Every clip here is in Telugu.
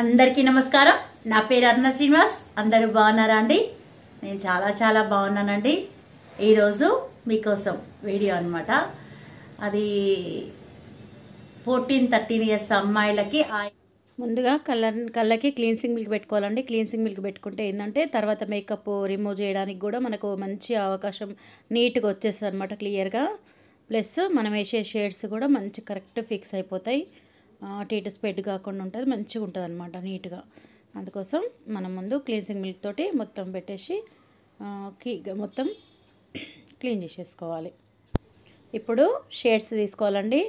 అందరికీ నమస్కారం నా పేరు అరుణ శ్రీనివాస్ అందరూ బాగున్నారా అండి నేను చాలా చాలా బాగున్నానండి ఈరోజు మీకోసం వీడియో అనమాట అది ఫోర్టీన్ థర్టీన్ ఇయర్స్ అమ్మాయిలకి ముందుగా కళ్ళ కళ్ళకి క్లీన్సింగ్ మిల్క్ పెట్టుకోవాలండి క్లీన్సింగ్ మిల్క్ పెట్టుకుంటే ఏంటంటే తర్వాత మేకప్ రిమూవ్ చేయడానికి కూడా మనకు మంచి అవకాశం నీట్గా వచ్చేస్తుంది అనమాట క్లియర్గా ప్లస్ మనం వేసే షేడ్స్ కూడా మంచి కరెక్ట్ ఫిక్స్ అయిపోతాయి టీటస్ స్పెడ్ కాకుండా ఉంటుంది మంచిగా ఉంటుంది అనమాట నీట్గా అందుకోసం మనం ముందు క్లీన్సింగ్ మిల్క్ తోటి మొత్తం పెట్టేసి మొత్తం క్లీన్ చేసేసుకోవాలి ఇప్పుడు షేడ్స్ తీసుకోవాలండి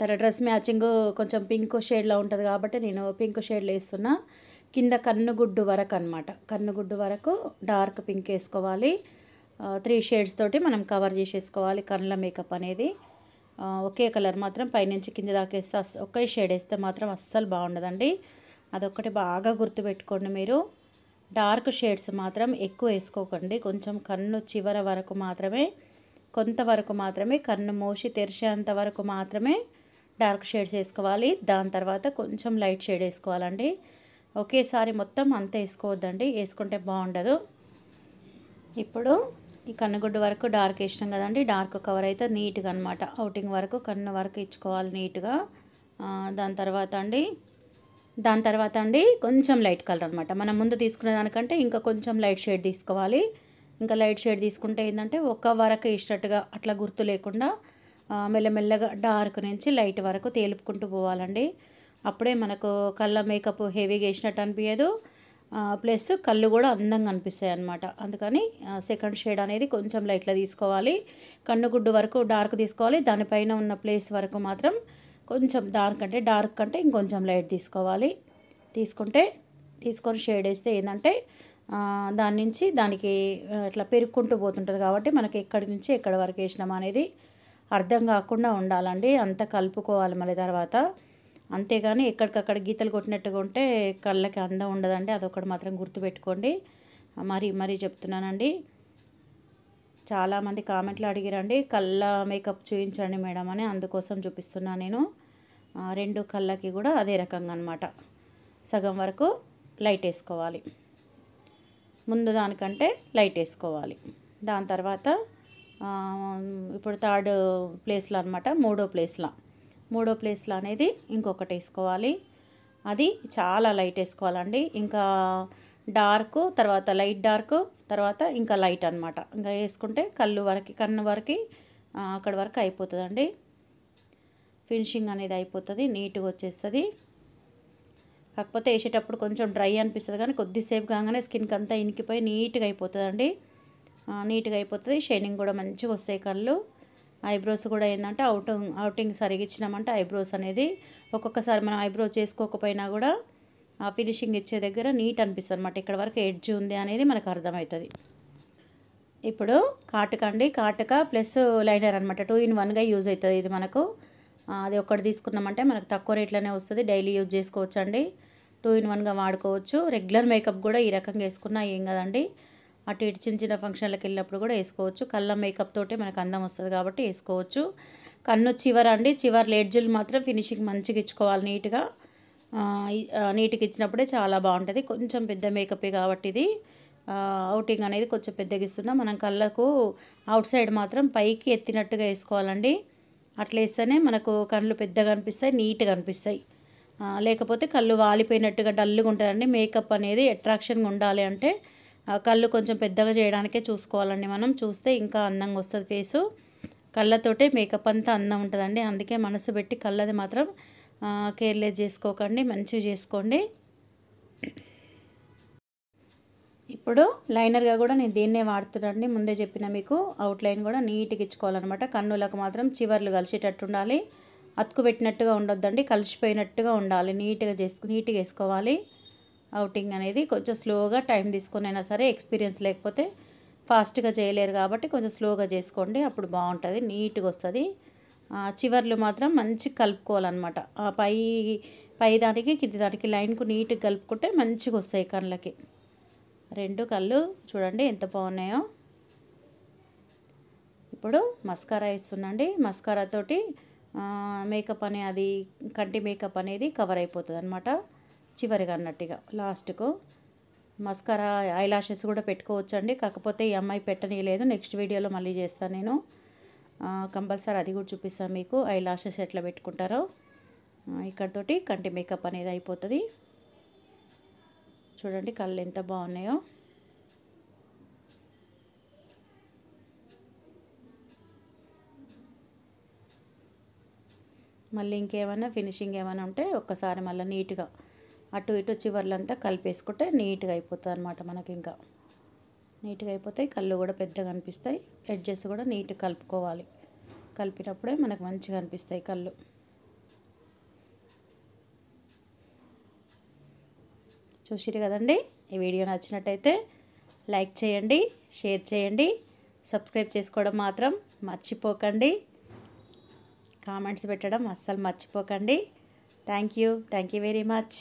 తన డ్రెస్ మ్యాచింగ్ కొంచెం పింక్ షేడ్లో ఉంటుంది కాబట్టి నేను పింక్ షేడ్లో వేస్తున్నా కింద కన్నుగుడ్డు వరకు అనమాట కన్నుగుడ్డు వరకు డార్క్ పింక్ వేసుకోవాలి త్రీ షేడ్స్ తోటి మనం కవర్ చేసేసుకోవాలి కళ్ళ మేకప్ అనేది ఒకే కలర్ మాత్రం పైనుంచి కింద దాకేస్తే ఒకే షేడ్ వేస్తే మాత్రం అస్సలు బాగుండదండి అదొక్కటి బాగా గుర్తుపెట్టుకోండి మీరు డార్క్ షేడ్స్ మాత్రం ఎక్కువ వేసుకోకండి కొంచెం కన్ను చివర వరకు మాత్రమే కొంతవరకు మాత్రమే కన్ను మోసి తెరిచేంత వరకు మాత్రమే డార్క్ షేడ్స్ వేసుకోవాలి దాని తర్వాత కొంచెం లైట్ షేడ్ వేసుకోవాలండి ఒకేసారి మొత్తం అంత వేసుకోవద్దండి వేసుకుంటే బాగుండదు ఇప్పుడు ఈ కన్నుగుడ్డ వరకు డార్క్ వేసినాం కదండి డార్క్ కవర్ అయితే నీట్గా అనమాట అవుటింగ్ వరకు కన్ను వరకు ఇచ్చుకోవాలి నీట్గా దాని తర్వాత అండి దాని తర్వాత అండి కొంచెం లైట్ కలర్ అనమాట మనం ముందు తీసుకునే దానికంటే ఇంకా కొంచెం లైట్ షేడ్ తీసుకోవాలి ఇంకా లైట్ షేడ్ తీసుకుంటే ఏంటంటే ఒక వరకు ఇచ్చినట్టుగా అట్లా గుర్తు లేకుండా మెల్లమెల్లగా డార్క్ నుంచి లైట్ వరకు తేలుపుకుంటూ పోవాలండి అప్పుడే మనకు కళ్ళ మేకప్ హెవీగా వేసినట్టు అనిపించదు ప్లస్ కళ్ళు కూడా అందంగా అనిపిస్తాయి అనమాట అందుకని సెకండ్ షేడ్ అనేది కొంచెం లైట్లో తీసుకోవాలి కన్నుగుడ్డు వరకు డార్క్ తీసుకోవాలి దానిపైన ఉన్న ప్లేస్ వరకు మాత్రం కొంచెం డార్క్ అంటే డార్క్ అంటే ఇంకొంచెం లైట్ తీసుకోవాలి తీసుకుంటే తీసుకొని షేడ్ వేస్తే ఏంటంటే దాని నుంచి దానికి ఇట్లా పెరుక్కుంటూ పోతుంటుంది కాబట్టి మనకి ఎక్కడి నుంచి ఎక్కడి వరకు వేసినాం అనేది అర్థం కాకుండా ఉండాలండి అంతా కలుపుకోవాలి మళ్ళీ తర్వాత అంతేగాని ఎక్కడికక్కడ గీతలు కొట్టినట్టుగా ఉంటే కళ్ళకి అందం ఉండదండి అదొకటి మాత్రం గుర్తుపెట్టుకోండి మరీ మరీ చెప్తున్నానండి చాలామంది కామెంట్లు అడిగిరండి కళ్ళ మేకప్ చూపించండి మేడం అని అందుకోసం చూపిస్తున్నా నేను రెండు కళ్ళకి కూడా అదే రకంగా అనమాట సగం వరకు లైట్ వేసుకోవాలి ముందు దానికంటే లైట్ వేసుకోవాలి దాని తర్వాత ఇప్పుడు థర్డ్ ప్లేస్లో అనమాట మూడో ప్లేస్లో మూడో ప్లేస్లో అనేది ఇంకొకటి వేసుకోవాలి అది చాలా లైట్ వేసుకోవాలండి ఇంకా డార్క్ తర్వాత లైట్ డార్క్ తర్వాత ఇంకా లైట్ అనమాట ఇంకా వేసుకుంటే కళ్ళు వరకు కన్ను వరకు అక్కడి వరకు అయిపోతుందండి ఫినిషింగ్ అనేది అయిపోతుంది నీట్గా వచ్చేస్తుంది కాకపోతే వేసేటప్పుడు కొంచెం డ్రై అనిపిస్తుంది కానీ కొద్దిసేపు కాగానే స్కిన్కి అంతా ఇనికిపోయి నీట్గా అయిపోతుందండి నీట్గా అయిపోతుంది షైనింగ్ కూడా మంచిగా వస్తాయి కళ్ళు ఐబ్రోస్ కూడా ఏంటంటే అవుటింగ్ అవుటింగ్ ఇచ్చినామంటే ఐబ్రోస్ అనేది ఒక్కొక్కసారి మనం ఐబ్రో చేసుకోకపోయినా కూడా ఆ ఫినిషింగ్ ఇచ్చే దగ్గర నీట్ అనిపిస్తుంది అనమాట ఇక్కడ వరకు ఎడ్జ్ ఉంది అనేది మనకు అర్థమవుతుంది ఇప్పుడు కాటుక అండి కాటుక ప్లస్ లైనర్ అనమాట టూ ఇన్ వన్గా యూజ్ అవుతుంది ఇది మనకు అది ఒక్కటి తీసుకున్నామంటే మనకు తక్కువ రేట్లోనే వస్తుంది డైలీ యూజ్ చేసుకోవచ్చు అండి టూ ఇన్ వన్గా వాడుకోవచ్చు రెగ్యులర్ మేకప్ కూడా ఈ రకంగా వేసుకున్నా ఏం కదండి అటు ఇటు చిన్న చిన్న ఫంక్షన్లకు వెళ్ళినప్పుడు కూడా వేసుకోవచ్చు కళ్ళ మేకప్ తోటే మనకు అందం వస్తుంది కాబట్టి వేసుకోవచ్చు కన్ను చివర అండి చివర లెడ్జులు మాత్రం ఫినిషింగ్ మంచిగా ఇచ్చుకోవాలి నీట్గా నీట్గా ఇచ్చినప్పుడే చాలా బాగుంటుంది కొంచెం పెద్ద మేకపే కాబట్టి ఇది అవుటింగ్ అనేది కొంచెం పెద్దగా ఇస్తున్నాం మనం కళ్ళకు అవుట్ సైడ్ మాత్రం పైకి ఎత్తినట్టుగా వేసుకోవాలండి అట్లా వేస్తేనే మనకు కళ్ళు పెద్దగా అనిపిస్తాయి నీట్గా అనిపిస్తాయి లేకపోతే కళ్ళు వాలిపోయినట్టుగా డల్గా ఉంటుందండి మేకప్ అనేది అట్రాక్షన్గా ఉండాలి అంటే కళ్ళు కొంచెం పెద్దగా చేయడానికే చూసుకోవాలండి మనం చూస్తే ఇంకా అందంగా వస్తుంది ఫేసు కళ్ళతోటే మేకప్ అంతా అందం ఉంటుందండి అందుకే మనసు పెట్టి కళ్ళది మాత్రం కేర్లెస్ చేసుకోకండి మంచిగా చేసుకోండి ఇప్పుడు లైనర్గా కూడా నేను దీన్నే వాడుతున్నాండి ముందే చెప్పిన మీకు అవుట్లైన్ కూడా నీట్గా ఇచ్చుకోవాలన్నమాట కన్నులకు మాత్రం చివర్లు కలిసేటట్టు ఉండాలి అతుకు పెట్టినట్టుగా ఉండొద్దండి కలిసిపోయినట్టుగా ఉండాలి నీట్గా చేసుకు నీట్గా వేసుకోవాలి అవుటింగ్ అనేది కొంచెం స్లోగా టైం తీసుకొని అయినా సరే ఎక్స్పీరియన్స్ లేకపోతే ఫాస్ట్గా చేయలేరు కాబట్టి కొంచెం స్లోగా చేసుకోండి అప్పుడు బాగుంటుంది నీట్గా వస్తుంది చివర్లు మాత్రం మంచి కలుపుకోవాలన్నమాట ఆ పై పై దానికి కింది దానికి లైన్కు నీట్గా కలుపుకుంటే మంచిగా వస్తాయి కళ్ళకి రెండు కళ్ళు చూడండి ఎంత బాగున్నాయో ఇప్పుడు మస్కారా ఇస్తుందండి మస్కారాతోటి మేకప్ అనే అది కంటి మేకప్ అనేది కవర్ అయిపోతుంది అనమాట చివరిగా అన్నట్టుగా లాస్ట్కు మస్కరా ఐ లాషెస్ కూడా పెట్టుకోవచ్చండి కాకపోతే ఈ అమ్మాయి పెట్టనీయలేదు నెక్స్ట్ వీడియోలో మళ్ళీ చేస్తాను నేను కంపల్సరీ అది కూడా చూపిస్తాను మీకు ఐ లాషెస్ ఎట్లా పెట్టుకుంటారో ఇక్కడతోటి కంటి మేకప్ అనేది అయిపోతుంది చూడండి కళ్ళు ఎంత బాగున్నాయో మళ్ళీ ఇంకేమైనా ఫినిషింగ్ ఏమైనా ఉంటే ఒక్కసారి మళ్ళీ నీట్గా అటు ఇటు చివర్లంతా కలిపేసుకుంటే నీట్గా అయిపోతుంది అనమాట మనకి ఇంకా నీట్గా అయిపోతాయి కళ్ళు కూడా పెద్దగా అనిపిస్తాయి ఎడ్జెస్ కూడా నీట్గా కలుపుకోవాలి కలిపినప్పుడే మనకు మంచిగా అనిపిస్తాయి కళ్ళు చూసిరు కదండి ఈ వీడియో నచ్చినట్టయితే లైక్ చేయండి షేర్ చేయండి సబ్స్క్రైబ్ చేసుకోవడం మాత్రం మర్చిపోకండి కామెంట్స్ పెట్టడం అస్సలు మర్చిపోకండి thank you thank you very much